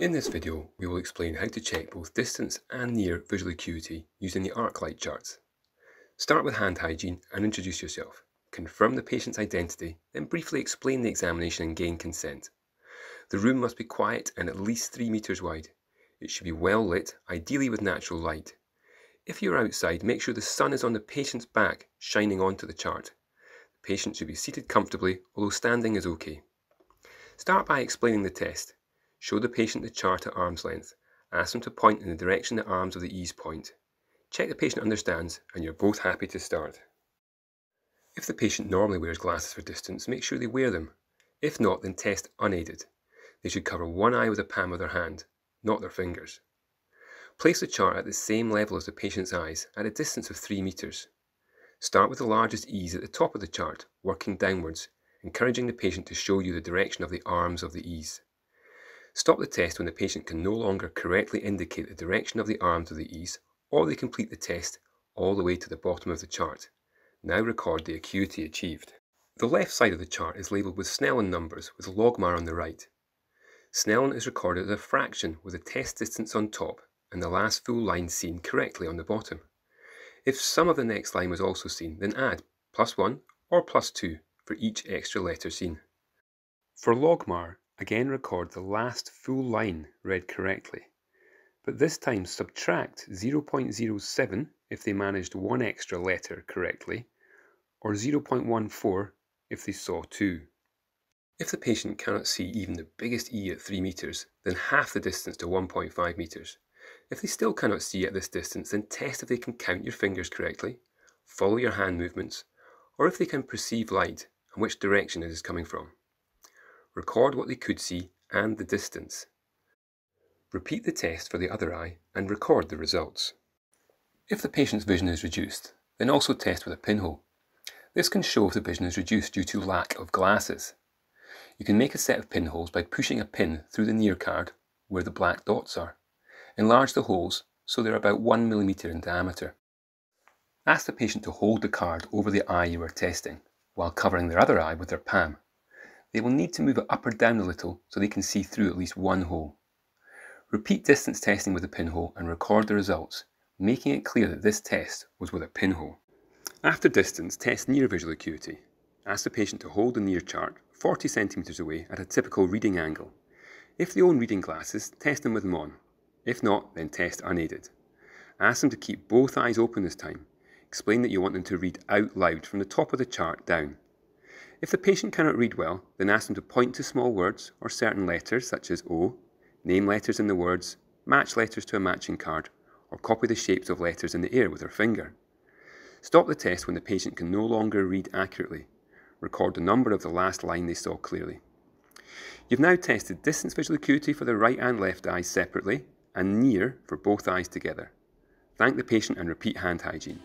In this video, we will explain how to check both distance and near visual acuity using the arc light charts. Start with hand hygiene and introduce yourself. Confirm the patient's identity, then briefly explain the examination and gain consent. The room must be quiet and at least 3 metres wide. It should be well lit, ideally with natural light. If you're outside, make sure the sun is on the patient's back, shining onto the chart. The patient should be seated comfortably, although standing is okay. Start by explaining the test. Show the patient the chart at arm's length. Ask them to point in the direction the arms of the E's point. Check the patient understands and you're both happy to start. If the patient normally wears glasses for distance, make sure they wear them. If not, then test unaided. They should cover one eye with the palm of their hand, not their fingers. Place the chart at the same level as the patient's eyes, at a distance of 3 metres. Start with the largest E's at the top of the chart, working downwards, encouraging the patient to show you the direction of the arms of the E's. Stop the test when the patient can no longer correctly indicate the direction of the arm to the E's, or they complete the test all the way to the bottom of the chart. Now record the acuity achieved. The left side of the chart is labelled with Snellen numbers with logmar on the right. Snellen is recorded as a fraction with the test distance on top and the last full line seen correctly on the bottom. If some of the next line was also seen, then add plus 1 or plus 2 for each extra letter seen. For logmar, Again record the last full line read correctly, but this time subtract 0.07 if they managed one extra letter correctly, or 0.14 if they saw two. If the patient cannot see even the biggest E at 3 metres, then half the distance to 1.5 metres. If they still cannot see at this distance, then test if they can count your fingers correctly, follow your hand movements, or if they can perceive light and which direction it is coming from record what they could see and the distance. Repeat the test for the other eye and record the results. If the patient's vision is reduced, then also test with a pinhole. This can show if the vision is reduced due to lack of glasses. You can make a set of pinholes by pushing a pin through the near card where the black dots are. Enlarge the holes so they're about 1mm in diameter. Ask the patient to hold the card over the eye you are testing, while covering their other eye with their palm. They will need to move it up or down a little so they can see through at least one hole. Repeat distance testing with a pinhole and record the results, making it clear that this test was with a pinhole. After distance, test near visual acuity. Ask the patient to hold the near chart 40 centimetres away at a typical reading angle. If they own reading glasses, test them with them on. If not, then test unaided. Ask them to keep both eyes open this time. Explain that you want them to read out loud from the top of the chart down. If the patient cannot read well, then ask them to point to small words or certain letters, such as O, name letters in the words, match letters to a matching card, or copy the shapes of letters in the air with her finger. Stop the test when the patient can no longer read accurately. Record the number of the last line they saw clearly. You've now tested distance visual acuity for the right and left eyes separately and near for both eyes together. Thank the patient and repeat hand hygiene.